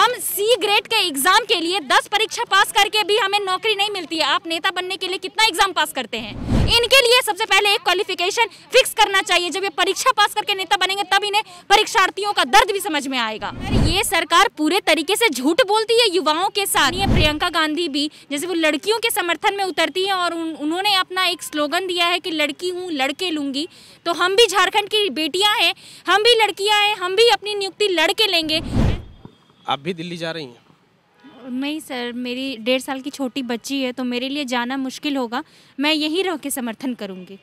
हम C grade के exam के लिए दस परीक्षा पास करके भी हमें नौकरी नहीं मिलती है आप नेता बनने के लिए कितना एग्जाम पास करते हैं इनके लिए सबसे पहले एक क्वालिफिकेशन फिक्स करना चाहिए जब ये परीक्षा पास करके नेता बनेंगे तब इन्हें परीक्षार्थियों का दर्द भी समझ में आएगा ये सरकार पूरे तरीके से झूठ बोलती है युवाओं के साथ ये प्रियंका गांधी भी जैसे वो लड़कियों के समर्थन में उतरती है और उन, उन्होंने अपना एक स्लोगन दिया है की लड़की हूँ लड़के लूंगी तो हम भी झारखण्ड की बेटिया हैं हम भी लड़कियाँ हैं हम भी अपनी नियुक्ति लड़के लेंगे आप भी दिल्ली जा रही हैं नहीं सर मेरी डेढ़ साल की छोटी बच्ची है तो मेरे लिए जाना मुश्किल होगा मैं यहीं रह के समर्थन करूँगी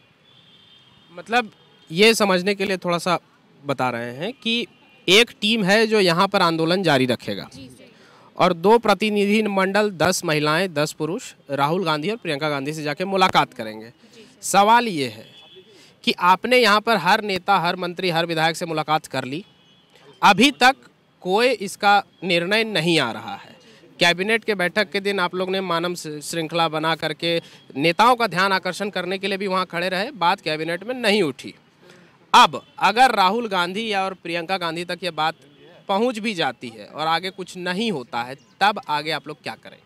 मतलब ये समझने के लिए थोड़ा सा बता रहे हैं कि एक टीम है जो यहाँ पर आंदोलन जारी रखेगा और दो प्रतिनिधि मंडल दस महिलाएं दस पुरुष राहुल गांधी और प्रियंका गांधी से जाके मुलाकात करेंगे सवाल ये है कि आपने यहाँ पर हर नेता हर मंत्री हर विधायक से मुलाकात कर ली अभी तक कोई इसका निर्णय नहीं आ रहा है कैबिनेट के बैठक के दिन आप लोग ने मानव श्रृंखला बना करके नेताओं का ध्यान आकर्षण करने के लिए भी वहाँ खड़े रहे बात कैबिनेट में नहीं उठी अब अगर राहुल गांधी या और प्रियंका गांधी तक ये बात पहुँच भी जाती है और आगे कुछ नहीं होता है तब आगे आप लोग क्या करेंगे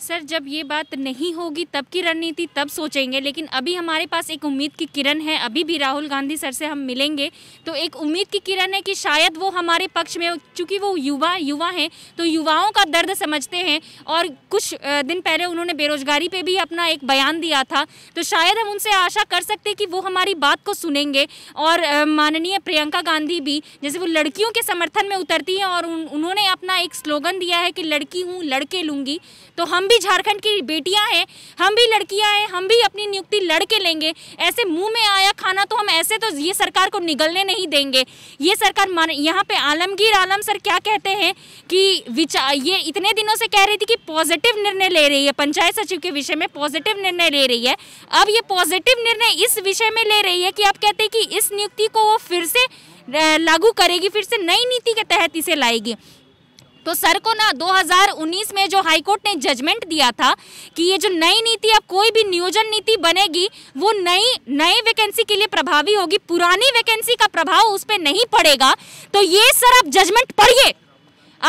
सर जब ये बात नहीं होगी तब की रणनीति तब सोचेंगे लेकिन अभी हमारे पास एक उम्मीद की किरण है अभी भी राहुल गांधी सर से हम मिलेंगे तो एक उम्मीद की किरण है कि शायद वो हमारे पक्ष में चूंकि वो युवा युवा हैं तो युवाओं का दर्द समझते हैं और कुछ दिन पहले उन्होंने बेरोजगारी पे भी अपना एक बयान दिया था तो शायद हम उनसे आशा कर सकते कि वो हमारी बात को सुनेंगे और माननीय प्रियंका गांधी भी जैसे वो लड़कियों के समर्थन में उतरती हैं और उन्होंने अपना एक स्लोगन दिया है कि लड़की हूँ लड़के लूँगी तो हम भी झारखंड की बेटियां हैं हम भी लड़कियां हैं हम भी अपनी नियुक्ति लड़के लेंगे ऐसे मुंह में आया खाना तो हम ऐसे तो ये सरकार को निगलने नहीं देंगे ये सरकार यहाँ पे आलमगीर आलम सर क्या कहते हैं कि विचार ये इतने दिनों से कह रही थी कि पॉजिटिव निर्णय ले रही है पंचायत सचिव के विषय में पॉजिटिव निर्णय ले रही है अब ये पॉजिटिव निर्णय इस विषय में ले रही है कि आप कहते हैं कि इस नियुक्ति को वो फिर से लागू करेगी फिर से नई नीति के तहत इसे लाएगी तो सर को ना 2019 में जो हाईकोर्ट ने जजमेंट दिया था कि ये जो नई नीति अब कोई भी नियोजन नीति बनेगी वो नई नए वैकेंसी के लिए प्रभावी होगी पुरानी वैकेंसी का प्रभाव उस पर नहीं पड़ेगा तो ये सर आप जजमेंट पढ़िए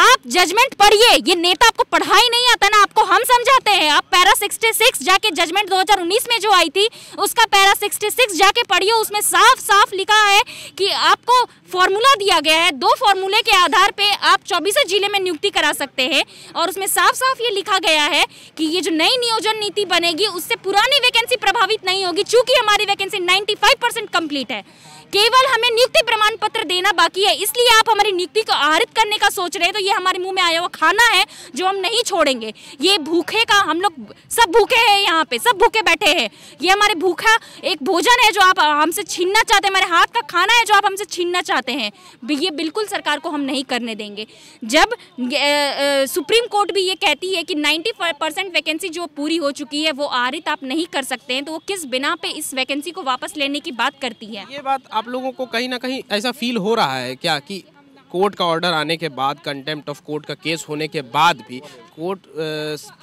आप जजमेंट पढ़िए ये नेता आपको पढ़ा ही नहीं आता ना आपको हम है आप पैरा 66 जाके जजमेंट 2019 में जो आई थी उसका पैरा 66 जाके पढ़िए उसमें साफ साफ लिखा है कि आपको फॉर्मूला दिया गया है दो फॉर्मूले के आधार पे आप चौबीस जिले में नियुक्ति करा सकते हैं और उसमें साफ साफ ये लिखा गया है कि ये जो नई नियोजन नीति बनेगी उससे पुरानी वैकेंसी प्रभावित नहीं होगी चूंकि हमारी वैकेंसी 95 परसेंट कंप्लीट है केवल हमें नियुक्ति प्रमाण पत्र देना बाकी है इसलिए आप हमारी नियुक्ति को आहरित करने का सोच रहे हैं तो ये हमारे मुंह में आया हुआ खाना है जो हम नहीं छोड़ेंगे ये भूखे का हम लोग सब भूखे हैं यहाँ पे सब भूखे बैठे हैं ये हमारे भूखा एक भोजन है जो आप हमसे छीनना चाहते हैं हमारे हाथ का खाना है जो आप हमसे छीनना चाहते हैं ये बिल्कुल सरकार को हम नहीं करने देंगे जब ए, ए, सुप्रीम कोर्ट भी ये कहती है कि नाइन्टी परसेंट वैकेंसी जो पूरी हो चुकी है वो आरित आप नहीं कर सकते हैं तो वो किस बिना पे इस वैकेंसी को वापस लेने की बात करती है ये बात आप लोगों को कहीं ना कहीं ऐसा फील हो रहा है क्या कि कोर्ट का ऑर्डर आने के बाद कंटेम्प्ट ऑफ कोर्ट का केस होने के बाद भी कोर्ट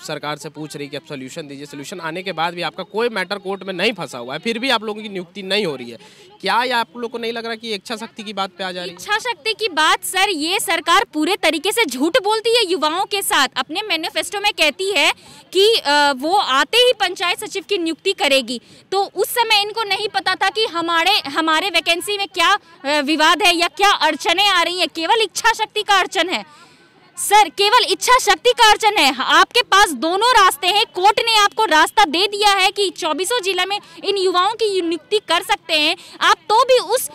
सरकार से पूछ रही कि आप सोल्यूशन दीजिए सोल्यूशन आने के बाद भी आपका कोई मैटर कोर्ट में नहीं फंसा हुआ है फिर भी आप लोगों की नियुक्ति नहीं हो रही है क्या ये आप लोग को नहीं लग रहा कि इच्छा शक्ति की बात पे आ जा रही है इच्छा शक्ति की बात सर ये सरकार पूरे तरीके से झूठ बोलती है युवाओं के साथ अपने मैनिफेस्टो में कहती है कि वो आते ही पंचायत सचिव की नियुक्ति करेगी तो उस समय इनको नहीं पता था कि हमारे हमारे वैकेंसी में क्या विवाद है या क्या अड़चने आ रही है केवल इच्छा शक्ति का अड़चन है सर केवल इच्छा शक्ति का अर्चन है आपके पास दोनों रास्ते हैं कोर्ट ने आपको रास्ता दे दिया है कि चौबीसों जिला में इन युवाओं की नियुक्ति कर सकते हैं आप तो भी उस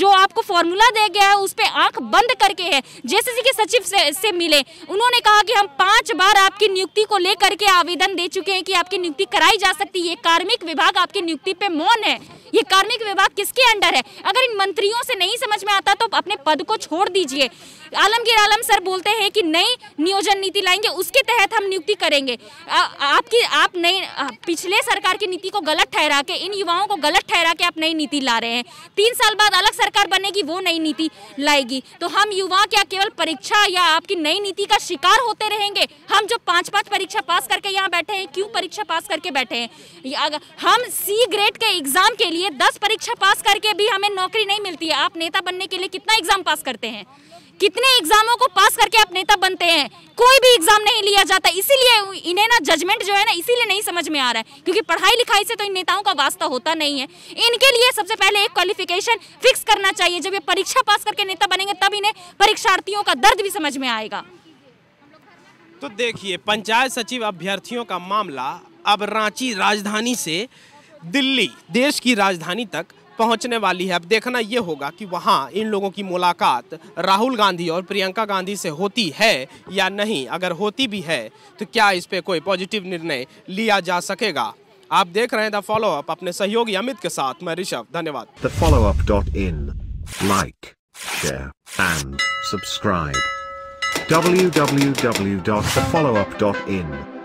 जो आपको फॉर्मूला दिया गया है उस पर आंख बंद करके है जेसीसी के सचिव से, से मिले उन्होंने कहा कि हम पांच बार आपकी नियुक्ति को लेकर के आवेदन दे चुके हैं कि आपकी नियुक्ति कराई जा सकती है कार्मिक विभाग आपकी नियुक्ति पे मौन है ये कार्मिक विभाग किसके अंडर है अगर इन मंत्रियों से नहीं समझ में आता तो अपने पद को छोड़ दीजिए आलमगीर आलम सर बोलते हैं कि नई नियोजन नीति लाएंगे उसके तहत हम नियुक्ति करेंगे आ, आपकी आप नई पिछले सरकार की नीति को गलत ठहरा के इन युवाओं को गलत ठहरा के आप नई नीति ला रहे हैं तीन साल बाद अलग सरकार बनेगी वो नई नीति लाएगी तो हम युवा क्या केवल परीक्षा या आपकी नई नीति का शिकार होते रहेंगे हम जो पाँच पाँच परीक्षा पास करके यहाँ बैठे हैं क्यों परीक्षा पास करके बैठे हैं हम सी ग्रेड के एग्जाम के लिए लिए दस परीक्षा पास करके भी हमें नौकरी नहीं मिलती है आप नेता बनने के लिए कितना एग्जाम पास करते हैं कितने एग्जामों को पास करके आप नेता बनते हैं कोई भी एग्जाम नहीं लिया जाता इसीलिए इन्हें ना जजमेंट जो है ना इसीलिए नहीं समझ में आ रहा है क्योंकि पढ़ाई लिखाई से तो इन नेताओं का वास्ता होता नहीं है इनके लिए सबसे पहले एक क्वालिफिकेशन फिक्स करना चाहिए जब ये परीक्षा पास करके नेता बनेंगे तब इन्हें परीक्षार्थियों का दर्द भी समझ में आएगा तो देखिए पंचायत सचिव अभ्यर्थियों का मामला अब रांची राजधानी से दिल्ली देश की राजधानी तक पहुंचने वाली है अब देखना ये होगा कि वहाँ इन लोगों की मुलाकात राहुल गांधी और प्रियंका गांधी से होती है या नहीं अगर होती भी है तो क्या इस पर कोई पॉजिटिव निर्णय लिया जा सकेगा आप देख रहे हैं द फॉलो अप अपने सहयोगी अमित के साथ मैं ऋषभ धन्यवाद the follow up dot in like share and subscribe in